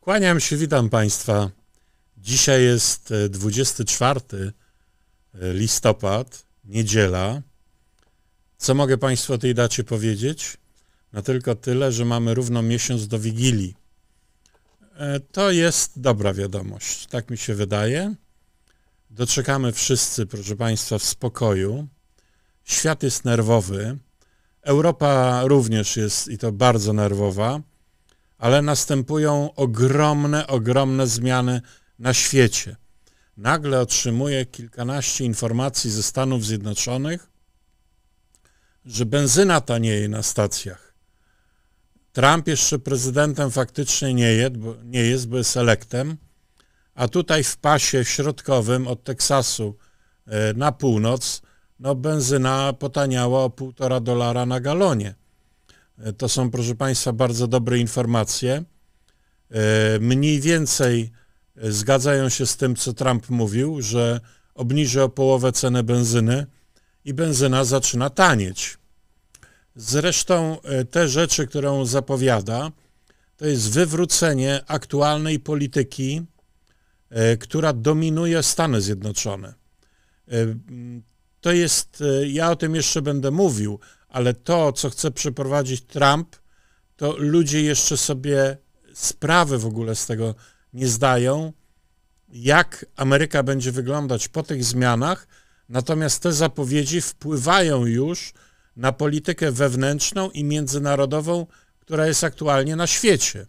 Kłaniam się, witam Państwa. Dzisiaj jest 24 e, e, listopad, niedziela. Co mogę Państwu o tej dacie powiedzieć? No tylko tyle, że mamy równo miesiąc do Wigilii. E, to jest dobra wiadomość, tak mi się wydaje. Doczekamy wszyscy, proszę Państwa, w spokoju. Świat jest nerwowy. Europa również jest i to bardzo nerwowa ale następują ogromne, ogromne zmiany na świecie. Nagle otrzymuję kilkanaście informacji ze Stanów Zjednoczonych, że benzyna tanieje na stacjach. Trump jeszcze prezydentem faktycznie nie, bo nie jest, bo jest elektem, a tutaj w pasie środkowym od Teksasu e, na północ, no benzyna potaniała o półtora dolara na galonie. E, to są, proszę Państwa, bardzo dobre informacje. E, mniej więcej e, zgadzają się z tym, co Trump mówił, że obniży o połowę cenę benzyny i benzyna zaczyna tanieć. Zresztą te rzeczy, którą zapowiada, to jest wywrócenie aktualnej polityki, która dominuje Stany Zjednoczone. To jest, ja o tym jeszcze będę mówił, ale to, co chce przeprowadzić Trump, to ludzie jeszcze sobie sprawy w ogóle z tego nie zdają, jak Ameryka będzie wyglądać po tych zmianach, natomiast te zapowiedzi wpływają już na politykę wewnętrzną i międzynarodową, która jest aktualnie na świecie.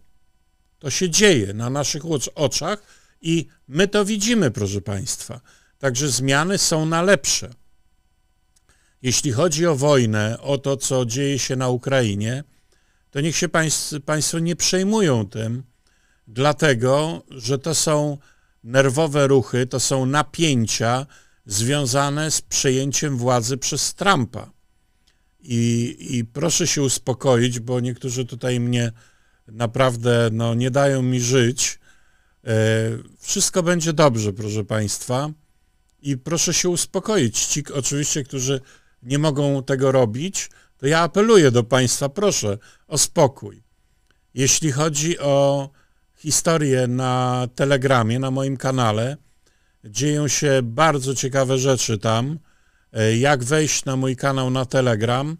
To się dzieje na naszych oczach i my to widzimy, proszę Państwa. Także zmiany są na lepsze. Jeśli chodzi o wojnę, o to, co dzieje się na Ukrainie, to niech się państw, Państwo nie przejmują tym, dlatego że to są nerwowe ruchy, to są napięcia związane z przejęciem władzy przez Trumpa. I, I, proszę się uspokoić, bo niektórzy tutaj mnie naprawdę no, nie dają mi żyć. E, wszystko będzie dobrze, proszę Państwa. I proszę się uspokoić. Ci oczywiście, którzy nie mogą tego robić, to ja apeluję do Państwa, proszę o spokój. Jeśli chodzi o historię na Telegramie, na moim kanale, dzieją się bardzo ciekawe rzeczy tam. E, jak wejść na mój kanał na Telegram?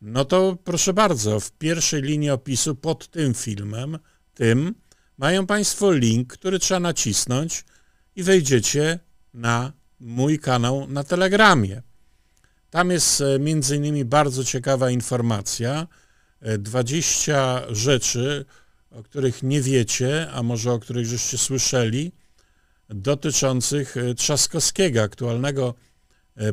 No to proszę bardzo, w pierwszej linii opisu pod tym filmem, tym, mają Państwo link, który trzeba nacisnąć i wejdziecie na mój kanał na Telegramie. Tam jest e, między innymi bardzo ciekawa informacja, 20 e, rzeczy, o których nie wiecie, a może o których żeście słyszeli, dotyczących e, Trzaskowskiego, aktualnego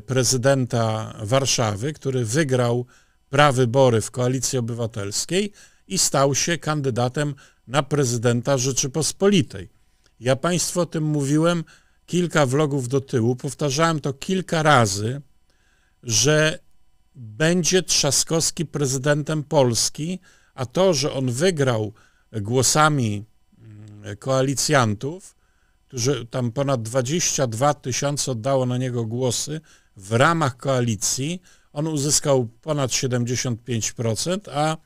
prezydenta Warszawy, który wygrał prawybory w Koalicji Obywatelskiej i stał się kandydatem na prezydenta Rzeczypospolitej. Ja Państwu o tym mówiłem kilka vlogów do tyłu, powtarzałem to kilka razy, że będzie Trzaskowski prezydentem Polski, a to, że on wygrał głosami mm, koalicjantów, którzy tam ponad 22 tysiące oddało na niego głosy w ramach koalicji, on uzyskał ponad 75%, a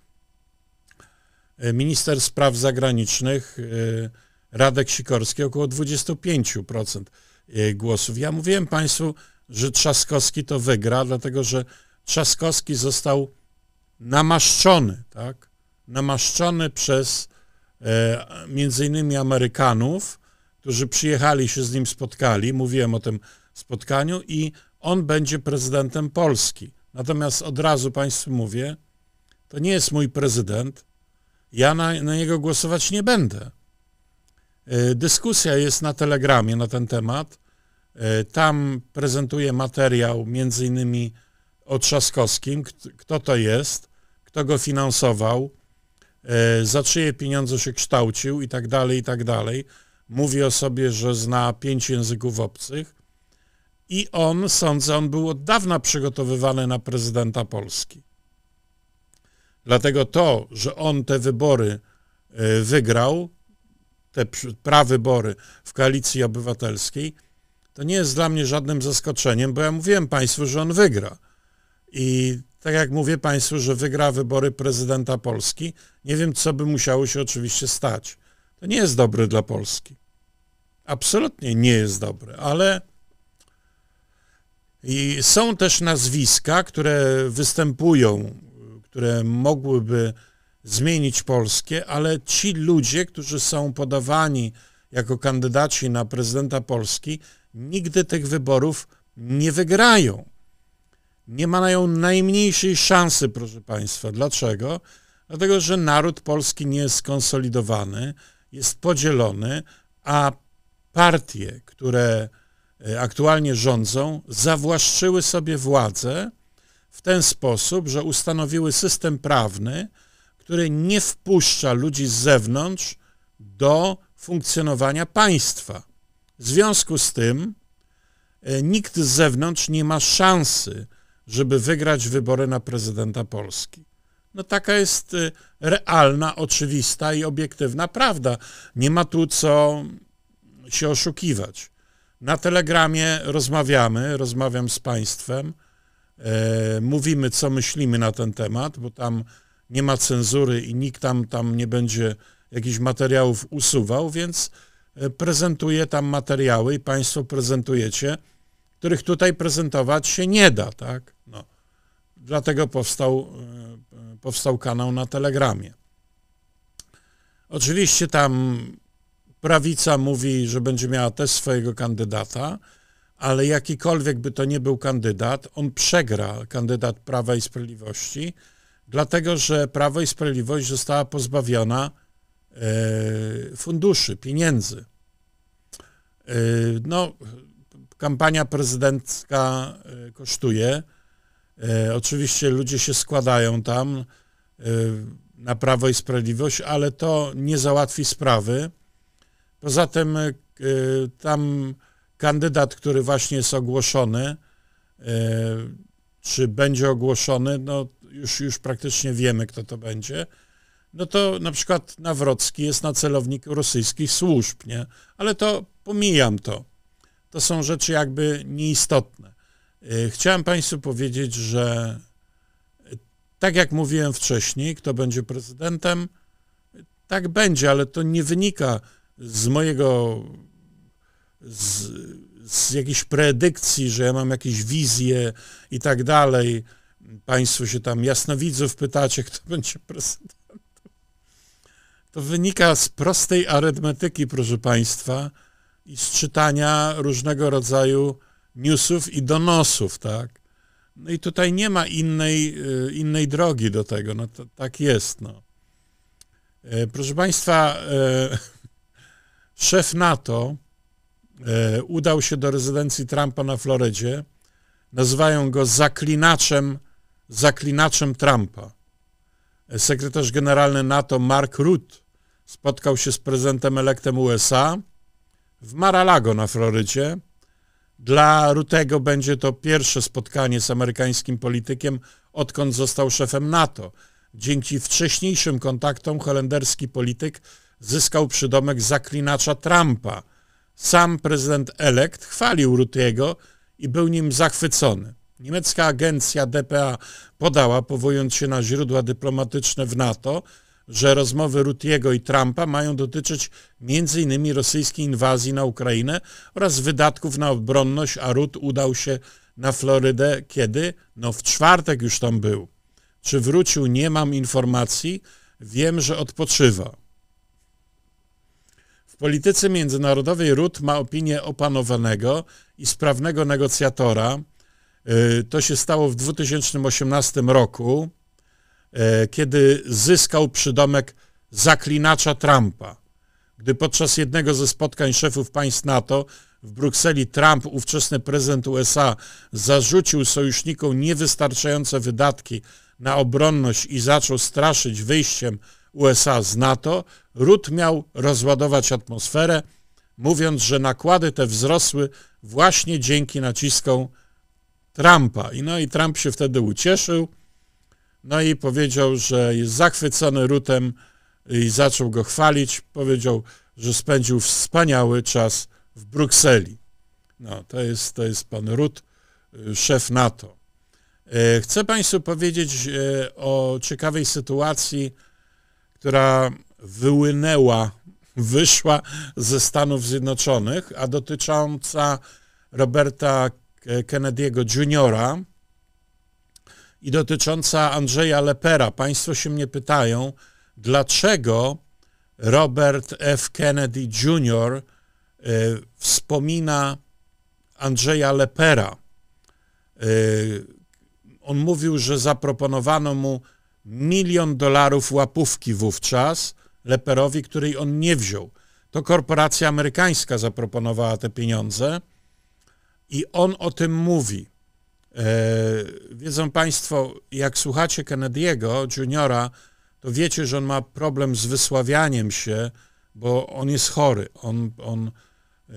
e, minister spraw zagranicznych e, Radek Sikorski około 25% e, głosów. Ja mówiłem Państwu, że Trzaskowski to wygra, dlatego że Trzaskowski został namaszczony, tak? Namaszczony przez e, między innymi Amerykanów, którzy przyjechali się z nim spotkali, mówiłem o tym spotkaniu i on będzie prezydentem Polski. Natomiast od razu Państwu mówię, to nie jest mój prezydent, ja na, na niego głosować nie będę. E, dyskusja jest na Telegramie na ten temat. E, tam prezentuje materiał między innymi o Trzaskowskim, kto to jest, kto go finansował, e, za czyje pieniądze się kształcił i tak dalej, i tak dalej. Mówi o sobie, że zna pięć języków obcych i on, sądzę, on był od dawna przygotowywany na prezydenta Polski. Dlatego to, że on te wybory e, wygrał, te prawybory w koalicji obywatelskiej, to nie jest dla mnie żadnym zaskoczeniem, bo ja mówiłem Państwu, że on wygra. I tak jak mówię Państwu, że wygra wybory prezydenta Polski, nie wiem, co by musiało się oczywiście stać. To nie jest dobre dla Polski. Absolutnie nie jest dobre, ale I są też nazwiska, które występują, które mogłyby zmienić Polskę, ale ci ludzie, którzy są podawani jako kandydaci na prezydenta Polski, nigdy tych wyborów nie wygrają. Nie mają najmniejszej szansy, proszę Państwa. Dlaczego? Dlatego, że naród polski nie jest skonsolidowany, jest podzielony, a partie, które e, aktualnie rządzą, zawłaszczyły sobie władzę w ten sposób, że ustanowiły system prawny, który nie wpuszcza ludzi z zewnątrz do funkcjonowania państwa. W związku z tym e, nikt z zewnątrz nie ma szansy, żeby wygrać wybory na prezydenta Polski. No taka jest e, realna, oczywista i obiektywna prawda. Nie ma tu co się oszukiwać. Na telegramie rozmawiamy, rozmawiam z Państwem, e, mówimy, co myślimy na ten temat, bo tam nie ma cenzury i nikt tam, tam nie będzie jakichś materiałów usuwał, więc E, prezentuje tam materiały i Państwo prezentujecie, których tutaj prezentować się nie da, tak? No. Dlatego powstał, e, powstał kanał na Telegramie. Oczywiście tam prawica mówi, że będzie miała też swojego kandydata, ale jakikolwiek by to nie był kandydat, on przegra, kandydat Prawa i Sprawiedliwości, dlatego że Prawo i Sprawiedliwość została pozbawiona E, funduszy, pieniędzy. E, no, kampania prezydencka e, kosztuje. Oczywiście ludzie się składają tam na Prawo i Sprawiedliwość, ale to nie załatwi sprawy. Poza tym tam kandydat, który właśnie jest ogłoszony, czy będzie ogłoszony, no już, już praktycznie wiemy, kto to będzie no to na przykład Nawrocki jest na celowniku rosyjskich służb, nie? Ale to pomijam to. To są rzeczy jakby nieistotne. Y, chciałem Państwu powiedzieć, że y, tak jak mówiłem wcześniej, kto będzie prezydentem, tak będzie, ale to nie wynika z mojego, z, z jakiejś predykcji, że ja mam jakieś wizje i tak dalej. Państwo się tam jasnowidzów pytacie, kto będzie prezydentem. To wynika z prostej arytmetyki, proszę Państwa, i z czytania różnego rodzaju newsów i donosów, tak? No i tutaj nie ma innej, y, innej drogi do tego, no to, tak jest, no. E, proszę Państwa, e, szef NATO e, udał się do rezydencji Trumpa na Florydzie. Nazywają go zaklinaczem, zaklinaczem Trumpa. Sekretarz generalny NATO Mark Rutte spotkał się z prezydentem elektem USA w Mar-a-Lago na Florycie. Dla Rutego będzie to pierwsze spotkanie z amerykańskim politykiem, odkąd został szefem NATO. Dzięki wcześniejszym kontaktom holenderski polityk zyskał przydomek zaklinacza Trumpa. Sam prezydent elekt chwalił Rutego i był nim zachwycony. Niemiecka agencja DPA podała, powołując się na źródła dyplomatyczne w NATO, że rozmowy Rutiego i Trumpa mają dotyczyć m.in. rosyjskiej inwazji na Ukrainę oraz wydatków na obronność, a Rut udał się na Florydę kiedy? No w czwartek już tam był. Czy wrócił? Nie mam informacji. Wiem, że odpoczywa. W polityce międzynarodowej Rut ma opinię opanowanego i sprawnego negocjatora. Y, to się stało w 2018 roku. E, kiedy zyskał przydomek zaklinacza Trumpa. Gdy podczas jednego ze spotkań szefów państw NATO w Brukseli Trump, ówczesny prezydent USA, zarzucił sojusznikom niewystarczające wydatki na obronność i zaczął straszyć wyjściem USA z NATO, Rut miał rozładować atmosferę, mówiąc, że nakłady te wzrosły właśnie dzięki naciskom Trumpa. I no i Trump się wtedy ucieszył no i powiedział, że jest zachwycony Rutem i zaczął go chwalić. Powiedział, że spędził wspaniały czas w Brukseli. No, to jest, to jest pan Rut, y, szef NATO. E, chcę Państwu powiedzieć e, o ciekawej sytuacji, która wyłynęła, wyszła ze Stanów Zjednoczonych, a dotycząca Roberta Kennedy'ego Jr., i dotycząca Andrzeja Lepera. Państwo się mnie pytają, dlaczego Robert F. Kennedy Jr. E, wspomina Andrzeja Lepera. E, on mówił, że zaproponowano mu milion dolarów łapówki wówczas Leperowi, której on nie wziął. To korporacja amerykańska zaproponowała te pieniądze i on o tym mówi. E, wiedzą Państwo, jak słuchacie Kennedy'ego, juniora, to wiecie, że on ma problem z wysławianiem się, bo on jest chory. On, on e,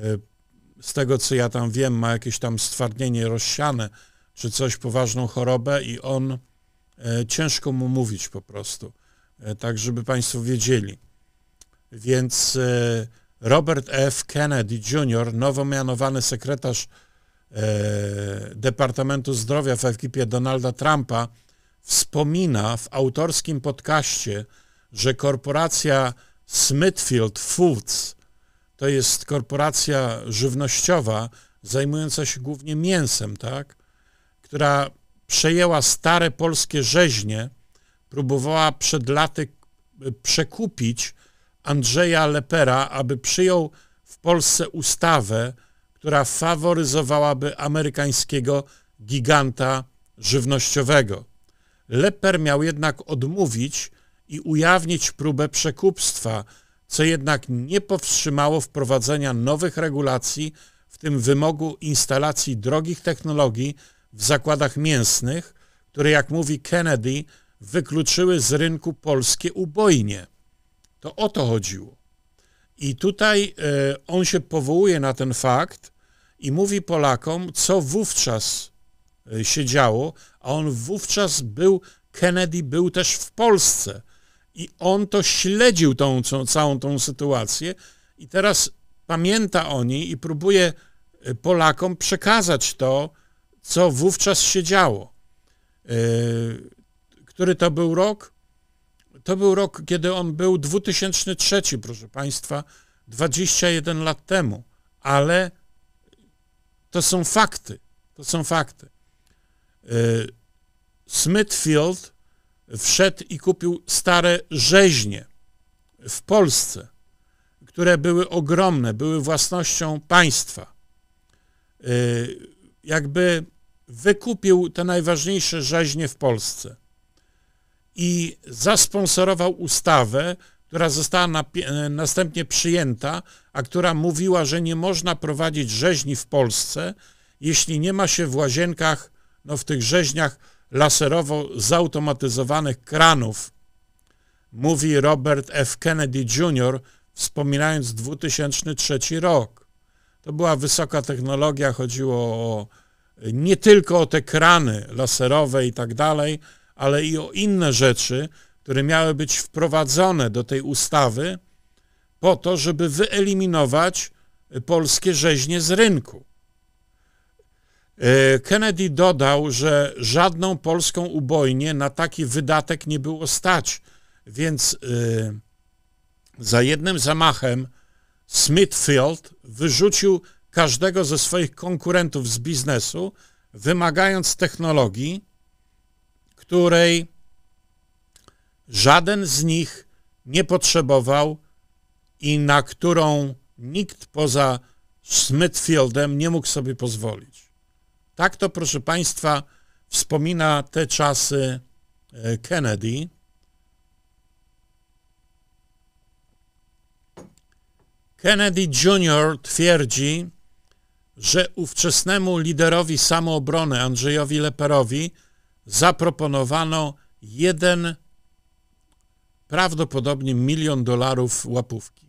z tego, co ja tam wiem, ma jakieś tam stwardnienie rozsiane, czy coś, poważną chorobę i on, e, ciężko mu mówić po prostu, tak żeby Państwo wiedzieli. Więc Robert F. Kennedy Jr., nowo mianowany sekretarz E, Departamentu Zdrowia w ekipie Donalda Trumpa wspomina w autorskim podcaście, że korporacja Smithfield Foods to jest korporacja żywnościowa zajmująca się głównie mięsem, tak? która przejęła stare polskie rzeźnie, próbowała przed laty e, przekupić Andrzeja Lepera, aby przyjął w Polsce ustawę, która faworyzowałaby amerykańskiego giganta żywnościowego. Leper miał jednak odmówić i ujawnić próbę przekupstwa, co jednak nie powstrzymało wprowadzenia nowych regulacji, w tym wymogu instalacji drogich technologii w zakładach mięsnych, które, jak mówi Kennedy, wykluczyły z rynku polskie ubojnie. To o to chodziło. I tutaj e, on się powołuje na ten fakt i mówi Polakom, co wówczas e, się działo, a on wówczas był, Kennedy był też w Polsce. I on to śledził, tą, całą tą sytuację, i teraz pamięta o niej i próbuje e, Polakom przekazać to, co wówczas się działo. Który to był rok? to był rok, kiedy on był 2003, proszę Państwa, 21 lat temu, ale to są fakty. To są fakty. Y, Smithfield wszedł i kupił stare rzeźnie w Polsce, które były ogromne, były własnością państwa. Y, jakby wykupił te najważniejsze rzeźnie w Polsce i zasponsorował ustawę, która została e, następnie przyjęta, a która mówiła, że nie można prowadzić rzeźni w Polsce, jeśli nie ma się w łazienkach, no w tych rzeźniach laserowo zautomatyzowanych kranów, mówi Robert F. Kennedy Jr., wspominając 2003 rok. To była wysoka technologia, chodziło o, e, nie tylko o te krany laserowe i tak dalej, ale i o inne rzeczy, które miały być wprowadzone do tej ustawy po to, żeby wyeliminować y, polskie rzeźnie z rynku. Y, Kennedy dodał, że żadną polską ubojnię na taki wydatek nie było stać, więc y, za jednym zamachem Smithfield wyrzucił każdego ze swoich konkurentów z biznesu, wymagając technologii, której żaden z nich nie potrzebował i na którą nikt poza Smithfieldem nie mógł sobie pozwolić. Tak to, proszę Państwa, wspomina te czasy e, Kennedy. Kennedy Jr. twierdzi, że ówczesnemu liderowi samoobrony Andrzejowi Leperowi zaproponowano jeden, prawdopodobnie milion dolarów łapówki.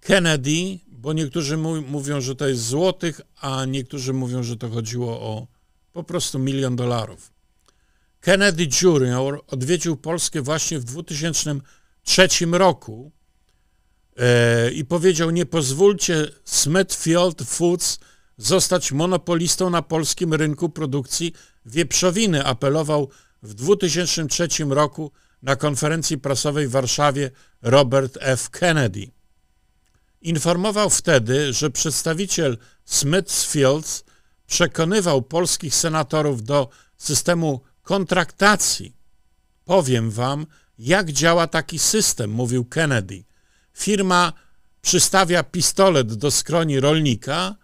Kennedy, bo niektórzy mówią, że to jest złotych, a niektórzy mówią, że to chodziło o po prostu milion dolarów. Kennedy Jr. odwiedził Polskę właśnie w 2003 roku e, i powiedział: Nie pozwólcie Smithfield Foods zostać monopolistą na polskim rynku produkcji wieprzowiny, apelował w 2003 roku na konferencji prasowej w Warszawie Robert F. Kennedy. Informował wtedy, że przedstawiciel Smithfields przekonywał polskich senatorów do systemu kontraktacji. Powiem wam, jak działa taki system, mówił Kennedy. Firma przystawia pistolet do skroni rolnika,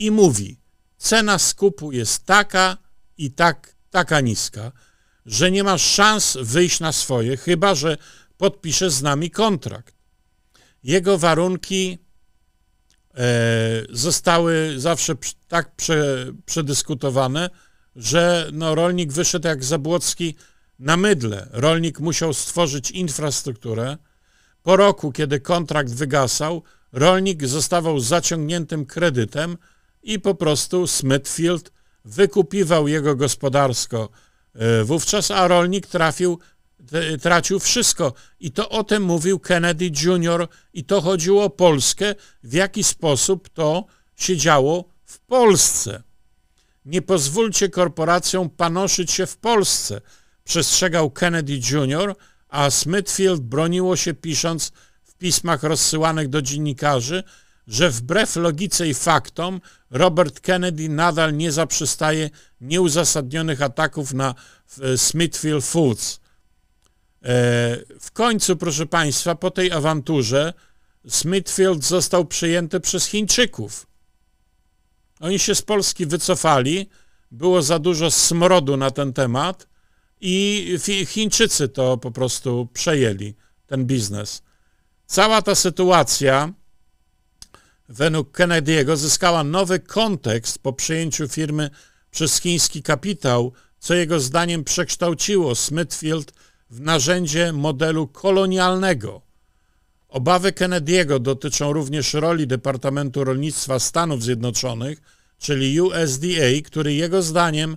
i mówi, cena skupu jest taka i tak, taka niska, że nie masz szans wyjść na swoje, chyba że podpiszesz z nami kontrakt. Jego warunki e, zostały zawsze tak prze, przedyskutowane, że no, rolnik wyszedł jak Zabłocki na mydle. Rolnik musiał stworzyć infrastrukturę. Po roku, kiedy kontrakt wygasał, rolnik zostawał zaciągniętym kredytem, i po prostu Smithfield wykupiwał jego gospodarsko e, wówczas, a rolnik trafił, tracił wszystko. I to o tym mówił Kennedy Jr. i to chodziło o Polskę, w jaki sposób to się działo w Polsce. Nie pozwólcie korporacjom panoszyć się w Polsce, przestrzegał Kennedy Jr., a Smithfield broniło się pisząc w pismach rozsyłanych do dziennikarzy, że wbrew logice i faktom Robert Kennedy nadal nie zaprzestaje nieuzasadnionych ataków na e, Smithfield Foods. E, w końcu, proszę Państwa, po tej awanturze Smithfield został przejęty przez Chińczyków. Oni się z Polski wycofali, było za dużo smrodu na ten temat i Chińczycy to po prostu przejęli, ten biznes. Cała ta sytuacja według Kennedy'ego zyskała nowy kontekst po przejęciu firmy przez chiński kapitał, co jego zdaniem przekształciło Smithfield w narzędzie modelu kolonialnego. Obawy Kennedy'ego dotyczą również roli Departamentu Rolnictwa Stanów Zjednoczonych, czyli USDA, który jego zdaniem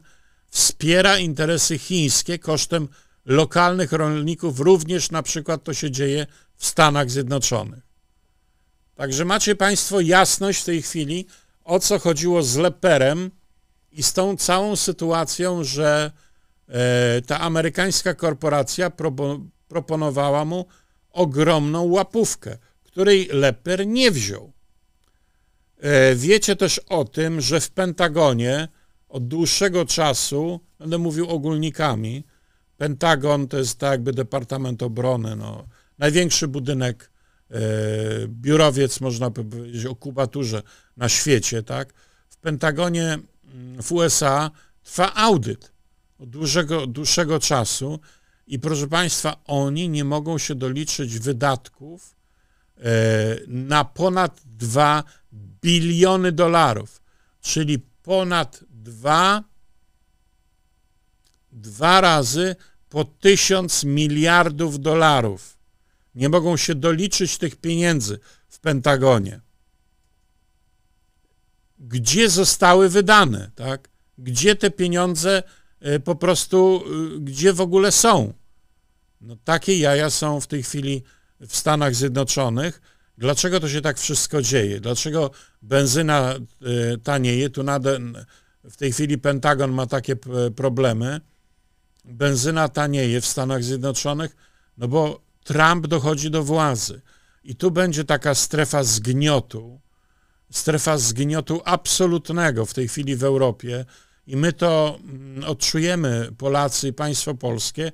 wspiera interesy chińskie kosztem lokalnych rolników, również na przykład to się dzieje w Stanach Zjednoczonych. Także macie Państwo jasność w tej chwili, o co chodziło z Leperem i z tą całą sytuacją, że e, ta amerykańska korporacja proponowała mu ogromną łapówkę, której Leper nie wziął. E, wiecie też o tym, że w Pentagonie od dłuższego czasu, będę mówił ogólnikami, Pentagon to jest tak jakby Departament Obrony, no, największy budynek E, biurowiec, można powiedzieć, o kubaturze na świecie, tak? W Pentagonie mm, w USA trwa audyt od dłuższego, dłuższego czasu i proszę Państwa, oni nie mogą się doliczyć wydatków e, na ponad 2 biliony dolarów, czyli ponad 2 dwa razy po tysiąc miliardów dolarów nie mogą się doliczyć tych pieniędzy w Pentagonie. Gdzie zostały wydane, tak? Gdzie te pieniądze e, po prostu, e, gdzie w ogóle są? No, takie jaja są w tej chwili w Stanach Zjednoczonych. Dlaczego to się tak wszystko dzieje? Dlaczego benzyna e, tanieje? Tu w tej chwili Pentagon ma takie problemy. Benzyna tanieje w Stanach Zjednoczonych, no bo Trump dochodzi do władzy. I tu będzie taka strefa zgniotu, strefa zgniotu absolutnego w tej chwili w Europie. I my to mm, odczujemy, Polacy i państwo polskie,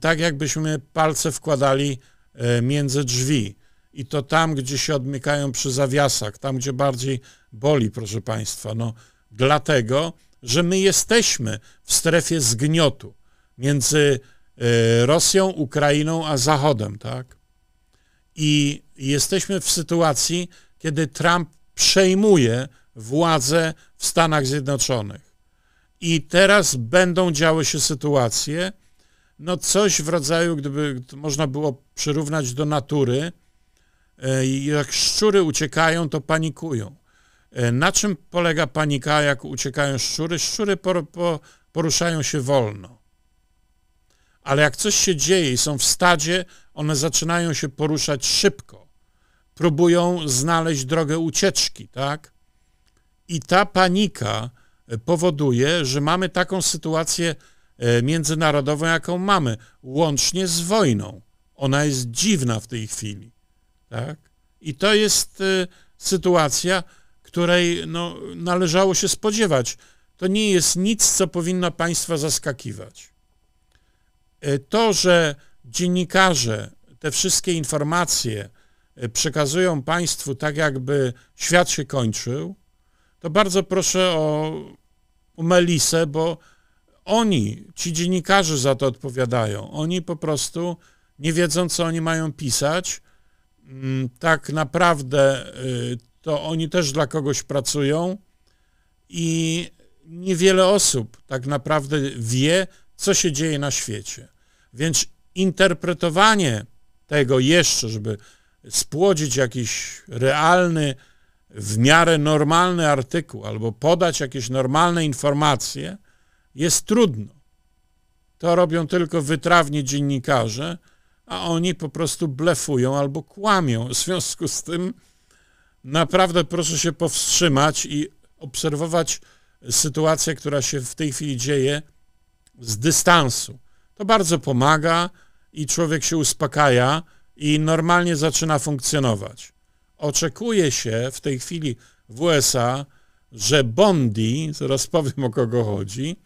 tak jakbyśmy palce wkładali e, między drzwi. I to tam, gdzie się odmykają przy zawiasach, tam, gdzie bardziej boli, proszę państwa. No, dlatego, że my jesteśmy w strefie zgniotu między E, Rosją, Ukrainą, a Zachodem, tak? I jesteśmy w sytuacji, kiedy Trump przejmuje władzę w Stanach Zjednoczonych. I teraz będą działy się sytuacje, no coś w rodzaju, gdyby można było przyrównać do natury, e, jak szczury uciekają, to panikują. E, na czym polega panika, jak uciekają szczury? Szczury poruszają się wolno ale jak coś się dzieje i są w stadzie, one zaczynają się poruszać szybko. Próbują znaleźć drogę ucieczki, tak? I ta panika e, powoduje, że mamy taką sytuację e, międzynarodową, jaką mamy, łącznie z wojną. Ona jest dziwna w tej chwili, tak? I to jest e, sytuacja, której no, należało się spodziewać. To nie jest nic, co powinno państwa zaskakiwać. E, to, że dziennikarze te wszystkie informacje e, przekazują Państwu tak, jakby świat się kończył, to bardzo proszę o Melisę, bo oni, ci dziennikarze za to odpowiadają. Oni po prostu nie wiedzą, co oni mają pisać. Mm, tak naprawdę e, to oni też dla kogoś pracują i niewiele osób tak naprawdę wie, co się dzieje na świecie. Więc interpretowanie tego jeszcze, żeby spłodzić jakiś realny, w miarę normalny artykuł albo podać jakieś normalne informacje, jest trudno. To robią tylko wytrawni dziennikarze, a oni po prostu blefują albo kłamią. W związku z tym naprawdę proszę się powstrzymać i obserwować sytuację, która się w tej chwili dzieje z dystansu. To bardzo pomaga i człowiek się uspokaja i normalnie zaczyna funkcjonować. Oczekuje się w tej chwili w USA, że Bondi, zaraz powiem o kogo chodzi,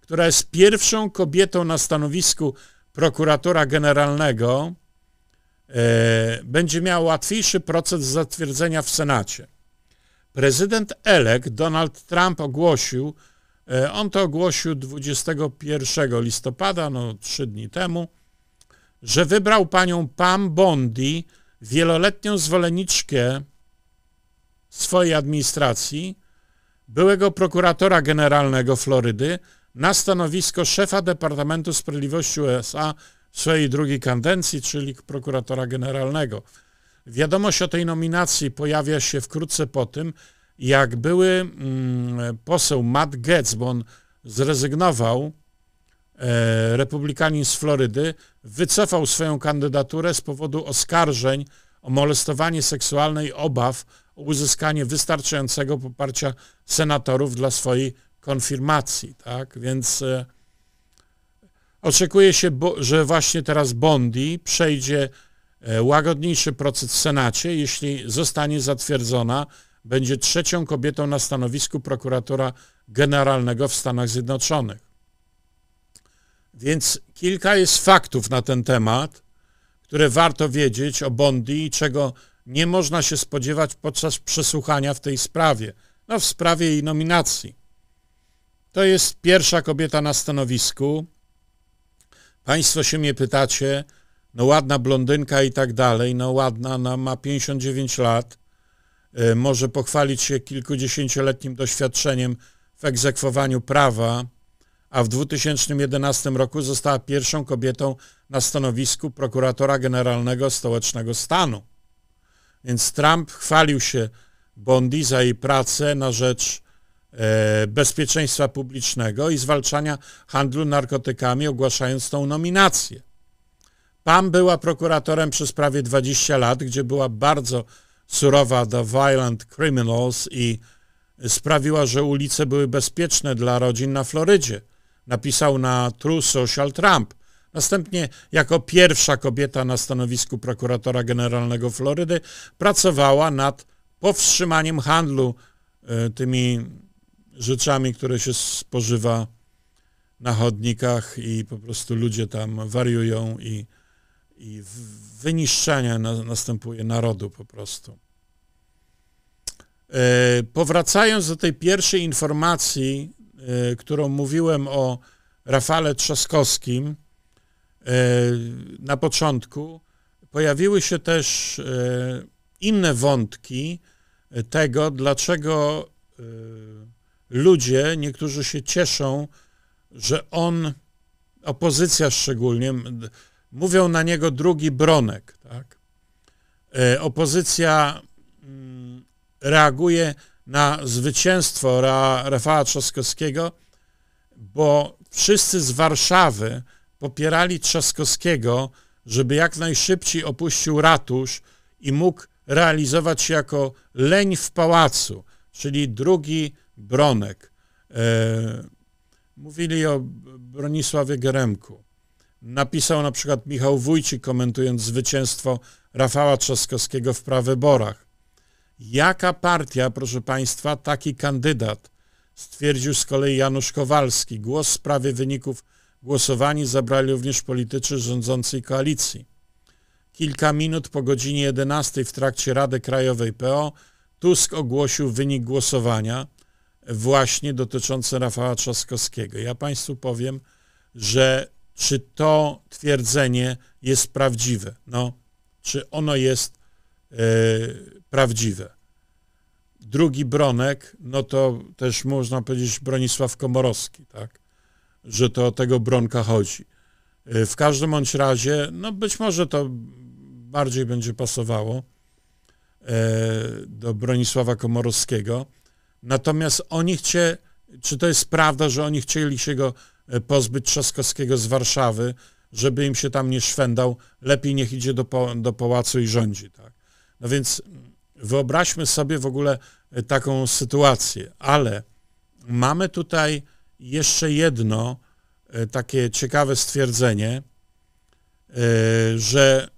która jest pierwszą kobietą na stanowisku prokuratora generalnego, e, będzie miała łatwiejszy proces zatwierdzenia w Senacie. Prezydent elek Donald Trump ogłosił, E, on to ogłosił 21 listopada, no trzy dni temu, że wybrał panią Pam Bondi, wieloletnią zwolenniczkę swojej administracji, byłego prokuratora generalnego Florydy, na stanowisko szefa Departamentu Sprawiedliwości USA w swojej drugiej kadencji, czyli prokuratora generalnego. Wiadomość o tej nominacji pojawia się wkrótce po tym, jak były mm, poseł Matt Getz, bo on zrezygnował, e, republikanin z Florydy, wycofał swoją kandydaturę z powodu oskarżeń o molestowanie seksualne i obaw o uzyskanie wystarczającego poparcia senatorów dla swojej konfirmacji. Tak? Więc e, oczekuje się, że właśnie teraz Bondi przejdzie e, łagodniejszy proces w Senacie, jeśli zostanie zatwierdzona będzie trzecią kobietą na stanowisku prokuratora generalnego w Stanach Zjednoczonych. Więc kilka jest faktów na ten temat, które warto wiedzieć o Bondi i czego nie można się spodziewać podczas przesłuchania w tej sprawie, no w sprawie jej nominacji. To jest pierwsza kobieta na stanowisku. Państwo się mnie pytacie, no ładna blondynka i tak dalej, no ładna, ona no, ma 59 lat, E, może pochwalić się kilkudziesięcioletnim doświadczeniem w egzekwowaniu prawa, a w 2011 roku została pierwszą kobietą na stanowisku prokuratora generalnego stołecznego stanu. Więc Trump chwalił się Bondi za jej pracę na rzecz e, bezpieczeństwa publicznego i zwalczania handlu narkotykami, ogłaszając tą nominację. Pam była prokuratorem przez prawie 20 lat, gdzie była bardzo surowa The Violent Criminals i sprawiła, że ulice były bezpieczne dla rodzin na Florydzie. Napisał na True Social Trump. Następnie, jako pierwsza kobieta na stanowisku prokuratora generalnego Florydy, pracowała nad powstrzymaniem handlu e, tymi rzeczami, które się spożywa na chodnikach i po prostu ludzie tam wariują i i wyniszczenia na, następuje narodu po prostu. E, powracając do tej pierwszej informacji, e, którą mówiłem o Rafale Trzaskowskim e, na początku, pojawiły się też e, inne wątki tego, dlaczego e, ludzie, niektórzy się cieszą, że on, opozycja szczególnie, mówią na niego drugi bronek. Tak? E, opozycja mm, reaguje na zwycięstwo Rafała Trzaskowskiego, bo wszyscy z Warszawy popierali Trzaskowskiego, żeby jak najszybciej opuścił ratusz i mógł realizować się jako leń w pałacu, czyli drugi bronek. E, mówili o Bronisławie Geremku napisał na przykład Michał Wójcik, komentując zwycięstwo Rafała Trzaskowskiego w prawyborach. Jaka partia, proszę Państwa, taki kandydat? Stwierdził z kolei Janusz Kowalski. Głos w sprawie wyników głosowań zabrali również politycy rządzącej koalicji. Kilka minut po godzinie 11 w trakcie Rady Krajowej PO Tusk ogłosił wynik głosowania właśnie dotyczący Rafała Trzaskowskiego. Ja Państwu powiem, że czy to twierdzenie jest prawdziwe. No, czy ono jest yy, prawdziwe. Drugi Bronek, no to też można powiedzieć Bronisław Komorowski, tak? Że to o tego Bronka chodzi. E, w każdym bądź razie, no być może to bardziej będzie pasowało e, do Bronisława Komorowskiego. Natomiast oni chcieli, czy to jest prawda, że oni chcieli się go E, pozbyć Trzaskowskiego z Warszawy, żeby im się tam nie szwendał, lepiej niech idzie do, po, do pałacu i rządzi. Tak? No więc mm, wyobraźmy sobie w ogóle e, taką sytuację, ale mamy tutaj jeszcze jedno e, takie ciekawe stwierdzenie, że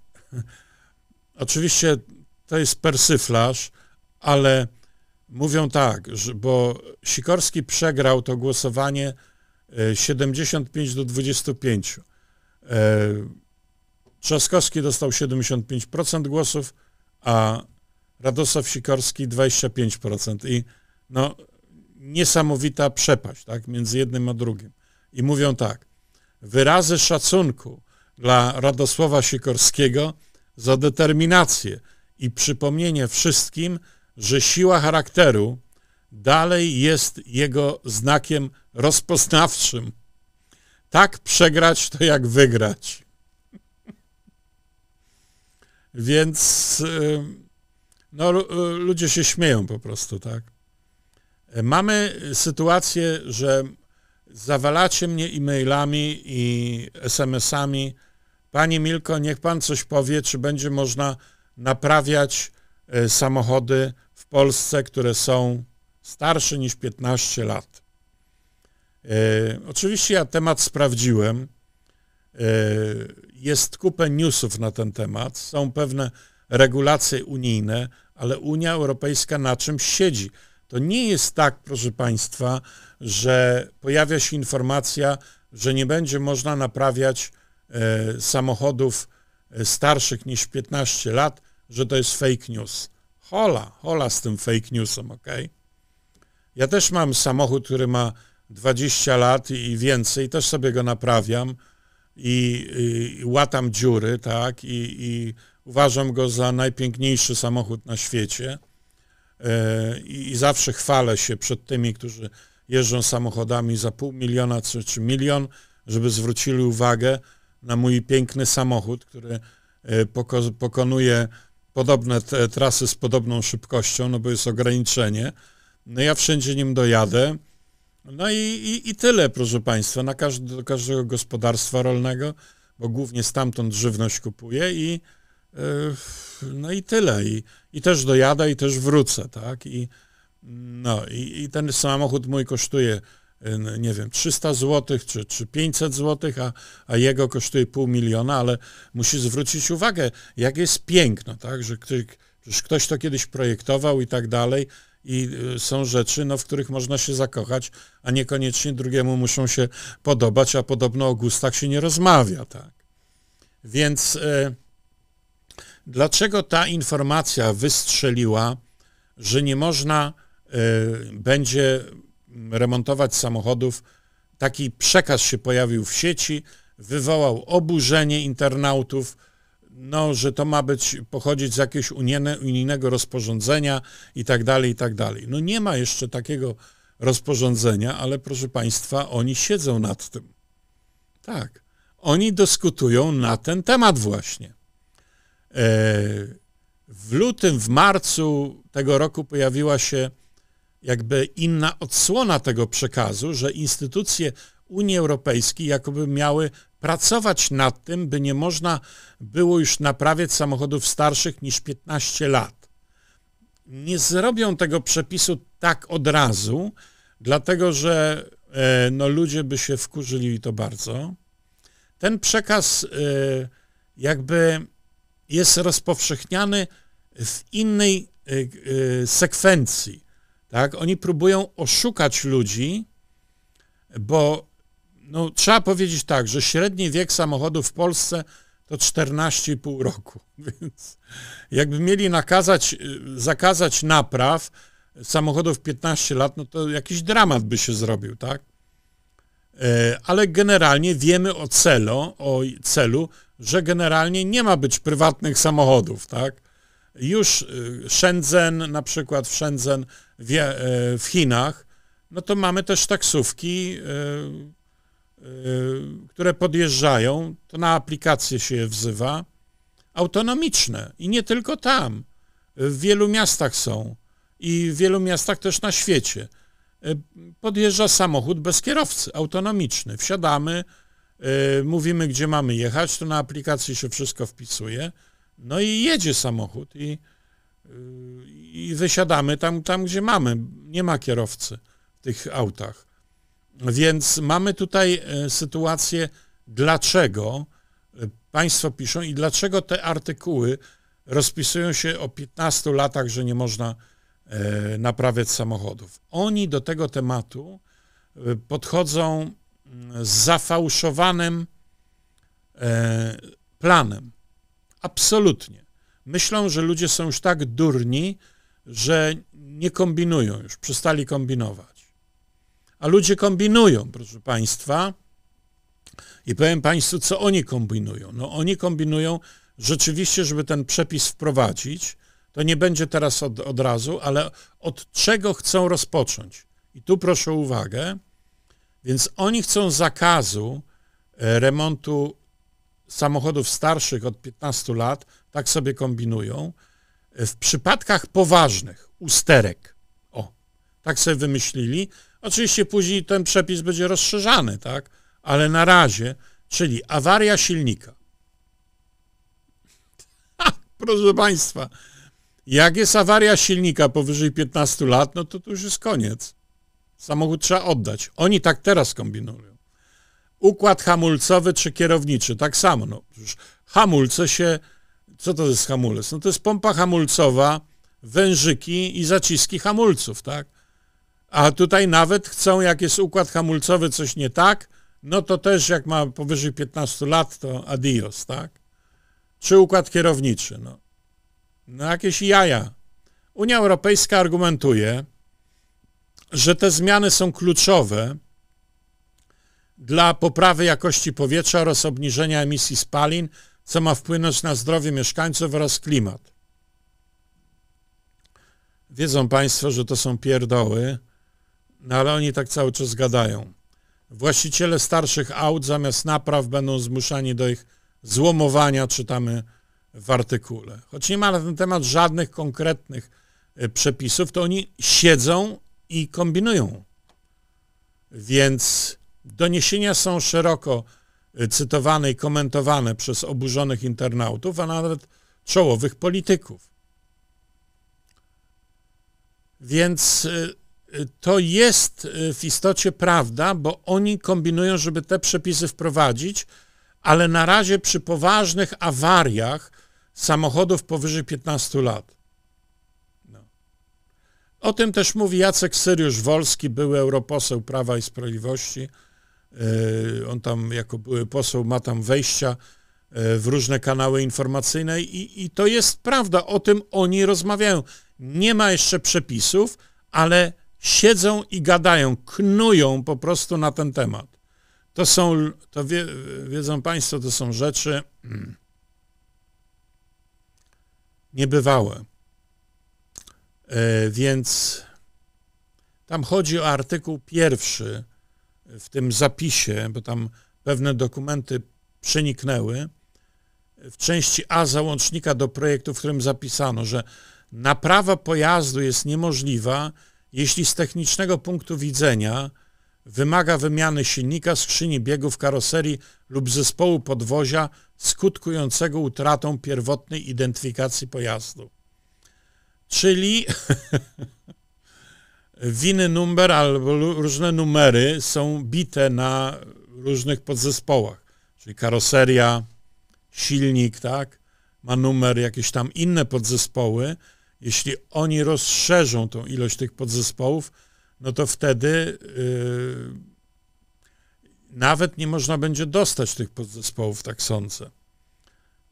oczywiście to jest persyflaż, ale mówią tak, bo Sikorski przegrał to głosowanie 75 e, do 25. E, Trzaskowski dostał 75% głosów, a Radosław Sikorski 25%. I no, niesamowita przepaść tak, między jednym a drugim. I mówią tak, wyrazy szacunku dla Radosława Sikorskiego za determinację i przypomnienie wszystkim, że siła charakteru dalej jest jego znakiem rozpoznawczym. Tak przegrać to jak wygrać. Więc y, no, y, ludzie się śmieją po prostu, tak? Mamy sytuację, że zawalacie mnie e-mailami i SMS-ami. Panie Milko, niech pan coś powie, czy będzie można naprawiać y, samochody w Polsce, które są starsze niż 15 lat. E, oczywiście ja temat sprawdziłem. E, jest kupę newsów na ten temat. Są pewne regulacje unijne, ale Unia Europejska na czymś siedzi. To nie jest tak, proszę Państwa, że pojawia się informacja, że nie będzie można naprawiać e, samochodów starszych niż 15 lat, że to jest fake news. Hola, hola z tym fake newsem, ok? Ja też mam samochód, który ma 20 lat i więcej, też sobie go naprawiam i, i, łatam dziury, tak, I, i, uważam go za najpiękniejszy samochód na świecie e, i, zawsze chwalę się przed tymi, którzy jeżdżą samochodami za pół miliona czy, czy milion, żeby zwrócili uwagę na mój piękny samochód, który e, poko pokonuje podobne trasy z podobną szybkością, no bo jest ograniczenie. No ja wszędzie nim dojadę. No i, i, i tyle, proszę Państwa, na każde, do każdego gospodarstwa rolnego, bo głównie stamtąd żywność kupuję i yy, no i tyle. I, I też dojada i też wrócę, tak? I, no, i, i ten samochód mój kosztuje y, no, nie wiem, 300 zł czy, czy 500 zł, a, a jego kosztuje pół miliona, ale musi zwrócić uwagę, jak jest piękno, tak, że ktoś, ktoś to kiedyś projektował i tak dalej, i y, są rzeczy, no, w których można się zakochać, a niekoniecznie drugiemu muszą się podobać, a podobno o gustach się nie rozmawia, tak. Więc e, dlaczego ta informacja wystrzeliła, że nie można e, będzie remontować samochodów? Taki przekaz się pojawił w sieci, wywołał oburzenie internautów, no, że to ma być, pochodzić z jakiegoś unijne, unijnego rozporządzenia i tak dalej, i tak dalej. No nie ma jeszcze takiego rozporządzenia, ale proszę Państwa, oni siedzą nad tym. Tak. Oni dyskutują na ten temat właśnie. E, w lutym, w marcu tego roku pojawiła się jakby inna odsłona tego przekazu, że instytucje Unii Europejskiej jakoby miały pracować nad tym, by nie można było już naprawiać samochodów starszych niż 15 lat. Nie zrobią tego przepisu tak od razu, dlatego że e, no, ludzie by się wkurzyli i to bardzo. Ten przekaz e, jakby jest rozpowszechniany w innej e, sekwencji. Tak? Oni próbują oszukać ludzi, bo no, trzeba powiedzieć tak, że średni wiek samochodu w Polsce to 14,5 roku. Więc jakby mieli nakazać, y, zakazać napraw samochodów 15 lat, no to jakiś dramat by się zrobił, tak? E, ale generalnie wiemy o celu, o celu, że generalnie nie ma być prywatnych samochodów, tak? Już y, Shenzhen, na przykład w Shenzhen e, w Chinach, no to mamy też taksówki e, Y, które podjeżdżają, to na aplikację się je wzywa, autonomiczne. I nie tylko tam. W wielu miastach są i w wielu miastach też na świecie. Y, podjeżdża samochód bez kierowcy, autonomiczny. Wsiadamy, y, mówimy, gdzie mamy jechać, to na aplikacji się wszystko wpisuje. No i jedzie samochód i, i wysiadamy tam, tam, gdzie mamy. Nie ma kierowcy w tych autach. Więc mamy tutaj e, sytuację, dlaczego e, Państwo piszą i dlaczego te artykuły rozpisują się o 15 latach, że nie można e, naprawiać samochodów. Oni do tego tematu podchodzą mm, z zafałszowanym planem. Absolutnie. Myślą, że ludzie są już tak durni, że nie kombinują już, przestali kombinować. A ludzie kombinują, proszę Państwa. I powiem Państwu, co oni kombinują. No oni kombinują rzeczywiście, żeby ten przepis wprowadzić. To nie będzie teraz od, od razu, ale od czego chcą rozpocząć? I tu proszę uwagę. Więc oni chcą zakazu e, remontu samochodów starszych od 15 lat, tak sobie kombinują, e, w przypadkach poważnych usterek, o, tak sobie wymyślili, Oczywiście później ten przepis będzie rozszerzany, tak? Ale na razie, czyli awaria silnika. Ha, proszę Państwa, jak jest awaria silnika powyżej 15 lat, no to to już jest koniec. Samochód trzeba oddać. Oni tak teraz kombinują. Układ hamulcowy czy kierowniczy, tak samo. No, hamulce się. Co to jest hamulec? No to jest pompa hamulcowa, wężyki i zaciski hamulców, tak? A tutaj nawet chcą, jak jest układ hamulcowy, coś nie tak, no to też jak ma powyżej 15 lat, to adios, tak? Czy układ kierowniczy, no. No jakieś jaja. Unia Europejska argumentuje, że te zmiany są kluczowe dla poprawy jakości powietrza oraz obniżenia emisji spalin, co ma wpłynąć na zdrowie mieszkańców oraz klimat. Wiedzą Państwo, że to są pierdoły no ale oni tak cały czas gadają. Właściciele starszych aut zamiast napraw będą zmuszani do ich złomowania, czytamy w artykule. Choć nie ma na ten temat żadnych konkretnych y, przepisów, to oni siedzą i kombinują. Więc doniesienia są szeroko y, cytowane i komentowane przez oburzonych internautów, a nawet czołowych polityków. Więc y, to jest y, w istocie prawda, bo oni kombinują, żeby te przepisy wprowadzić, ale na razie przy poważnych awariach samochodów powyżej 15 lat. No. O tym też mówi Jacek Syriusz Wolski, były europoseł Prawa i Sprawiedliwości. Y, on tam jako były poseł ma tam wejścia y, w różne kanały informacyjne i, i to jest prawda, o tym oni rozmawiają. Nie ma jeszcze przepisów, ale siedzą i gadają, knują po prostu na ten temat. To są, to wie, wiedzą Państwo, to są rzeczy hmm, niebywałe. E, więc tam chodzi o artykuł pierwszy w tym zapisie, bo tam pewne dokumenty przeniknęły. W części A załącznika do projektu, w którym zapisano, że naprawa pojazdu jest niemożliwa, jeśli z technicznego punktu widzenia wymaga wymiany silnika, skrzyni biegów, karoserii lub zespołu podwozia skutkującego utratą pierwotnej identyfikacji pojazdu. Czyli winy numer albo różne numery są bite na różnych podzespołach. Czyli karoseria, silnik, tak, ma numer, jakieś tam inne podzespoły, jeśli oni rozszerzą tą ilość tych podzespołów, no to wtedy yy, nawet nie można będzie dostać tych podzespołów, tak sądzę.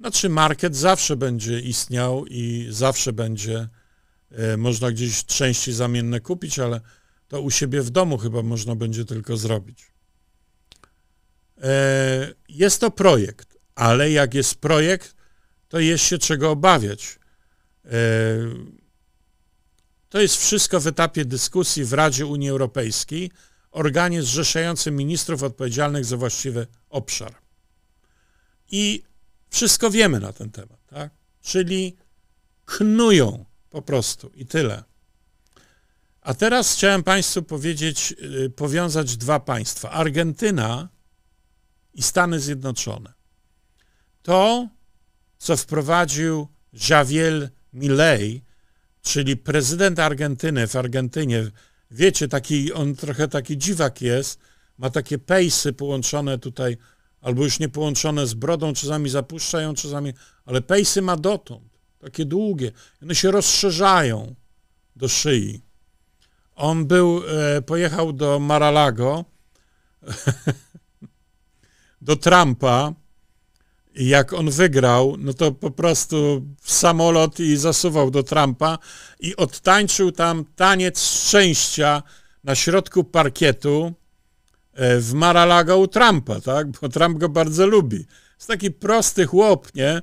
Znaczy, market zawsze będzie istniał i zawsze będzie yy, można gdzieś części zamienne kupić, ale to u siebie w domu chyba można będzie tylko zrobić. Yy, jest to projekt, ale jak jest projekt, to jest się czego obawiać E, to jest wszystko w etapie dyskusji w Radzie Unii Europejskiej, organie zrzeszającym ministrów odpowiedzialnych za właściwy obszar. I wszystko wiemy na ten temat, tak? Czyli knują po prostu i tyle. A teraz chciałem Państwu powiedzieć, y, powiązać dwa państwa: Argentyna i Stany Zjednoczone. To, co wprowadził Javier Milei, czyli prezydent Argentyny w Argentynie, wiecie, taki, on trochę taki dziwak jest, ma takie pejsy połączone tutaj, albo już nie połączone z brodą, czasami zapuszczają, czasami, ale pejsy ma dotąd, takie długie. One się rozszerzają do szyi. On był, e, pojechał do Maralago, do Trumpa, jak on wygrał, no to po prostu samolot i zasuwał do Trumpa i odtańczył tam taniec szczęścia na środku parkietu e, w Maralago u Trumpa, tak? Bo Trump go bardzo lubi. Jest taki prosty chłop, nie?